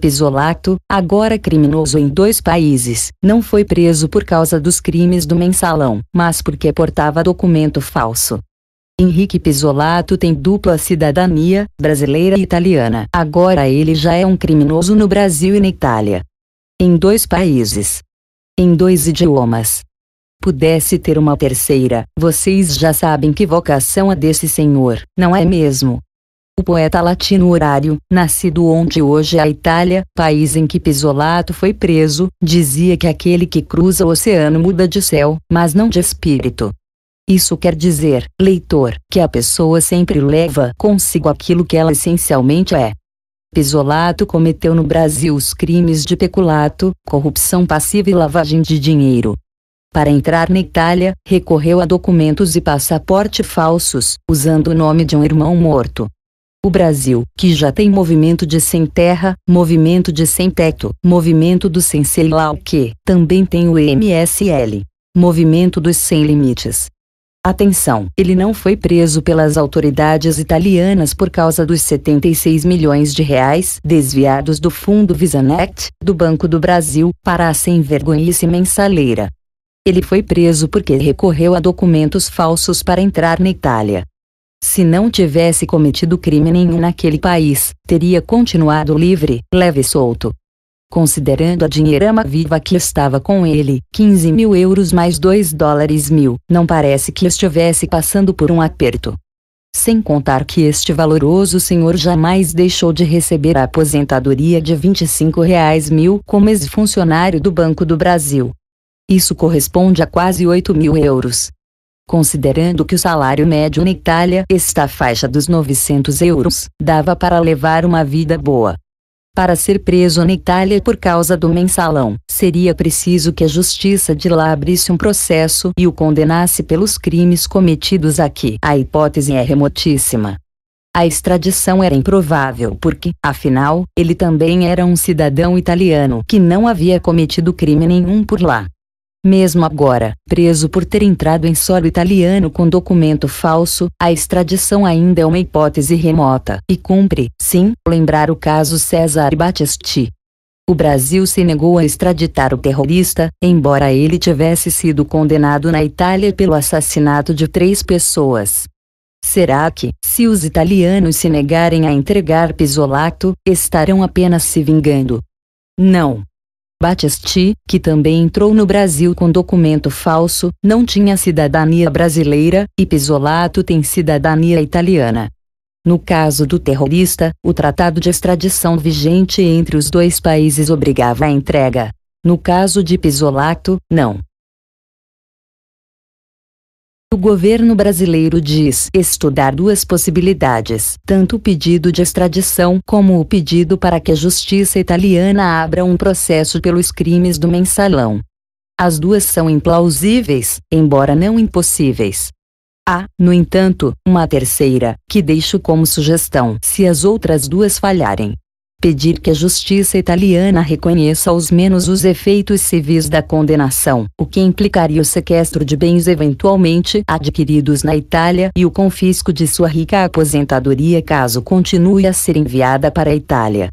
Pisolato, agora criminoso em dois países, não foi preso por causa dos crimes do mensalão, mas porque portava documento falso. Henrique Pisolato tem dupla cidadania, brasileira e italiana. Agora ele já é um criminoso no Brasil e na Itália. Em dois países. Em dois idiomas. Pudesse ter uma terceira, vocês já sabem que vocação é desse senhor, não é mesmo? o poeta latino Horário, nascido onde hoje é a Itália, país em que Pisolato foi preso, dizia que aquele que cruza o oceano muda de céu, mas não de espírito. Isso quer dizer, leitor, que a pessoa sempre leva consigo aquilo que ela essencialmente é. Pisolato cometeu no Brasil os crimes de peculato, corrupção passiva e lavagem de dinheiro. Para entrar na Itália, recorreu a documentos e passaporte falsos, usando o nome de um irmão morto. O Brasil, que já tem movimento de sem terra, movimento de sem teto, movimento do sem sei lá o que, também tem o MSL. Movimento dos Sem Limites. Atenção, ele não foi preso pelas autoridades italianas por causa dos 76 milhões de reais desviados do fundo Visanect, do Banco do Brasil, para a sem vergonhice mensaleira. Ele foi preso porque recorreu a documentos falsos para entrar na Itália. Se não tivesse cometido crime nenhum naquele país, teria continuado livre, leve e solto. Considerando a dinheirama viva que estava com ele, 15 mil euros mais 2 dólares mil, não parece que estivesse passando por um aperto. Sem contar que este valoroso senhor jamais deixou de receber a aposentadoria de 25 reais mil como ex-funcionário do Banco do Brasil. Isso corresponde a quase 8 mil euros. Considerando que o salário médio na Itália está à faixa dos 900 euros, dava para levar uma vida boa. Para ser preso na Itália por causa do mensalão, seria preciso que a justiça de lá abrisse um processo e o condenasse pelos crimes cometidos aqui. A hipótese é remotíssima. A extradição era improvável porque, afinal, ele também era um cidadão italiano que não havia cometido crime nenhum por lá. Mesmo agora, preso por ter entrado em solo italiano com documento falso, a extradição ainda é uma hipótese remota e cumpre, sim, lembrar o caso César Battisti. O Brasil se negou a extraditar o terrorista, embora ele tivesse sido condenado na Itália pelo assassinato de três pessoas. Será que, se os italianos se negarem a entregar Pisolato, estarão apenas se vingando? Não, Batisti, que também entrou no Brasil com documento falso, não tinha cidadania brasileira, e Pisolato tem cidadania italiana. No caso do terrorista, o tratado de extradição vigente entre os dois países obrigava a entrega. No caso de Pisolato, não. O governo brasileiro diz estudar duas possibilidades, tanto o pedido de extradição como o pedido para que a justiça italiana abra um processo pelos crimes do mensalão. As duas são implausíveis, embora não impossíveis. Há, no entanto, uma terceira, que deixo como sugestão se as outras duas falharem pedir que a justiça italiana reconheça aos menos os efeitos civis da condenação, o que implicaria o sequestro de bens eventualmente adquiridos na Itália e o confisco de sua rica aposentadoria caso continue a ser enviada para a Itália.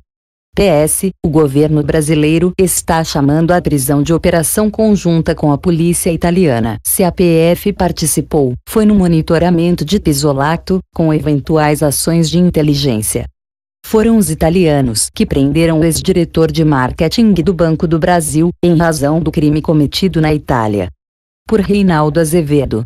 PS, o governo brasileiro está chamando a prisão de operação conjunta com a polícia italiana. Se a PF participou, foi no monitoramento de Pisolato, com eventuais ações de inteligência foram os italianos que prenderam o ex-diretor de marketing do Banco do Brasil, em razão do crime cometido na Itália. Por Reinaldo Azevedo.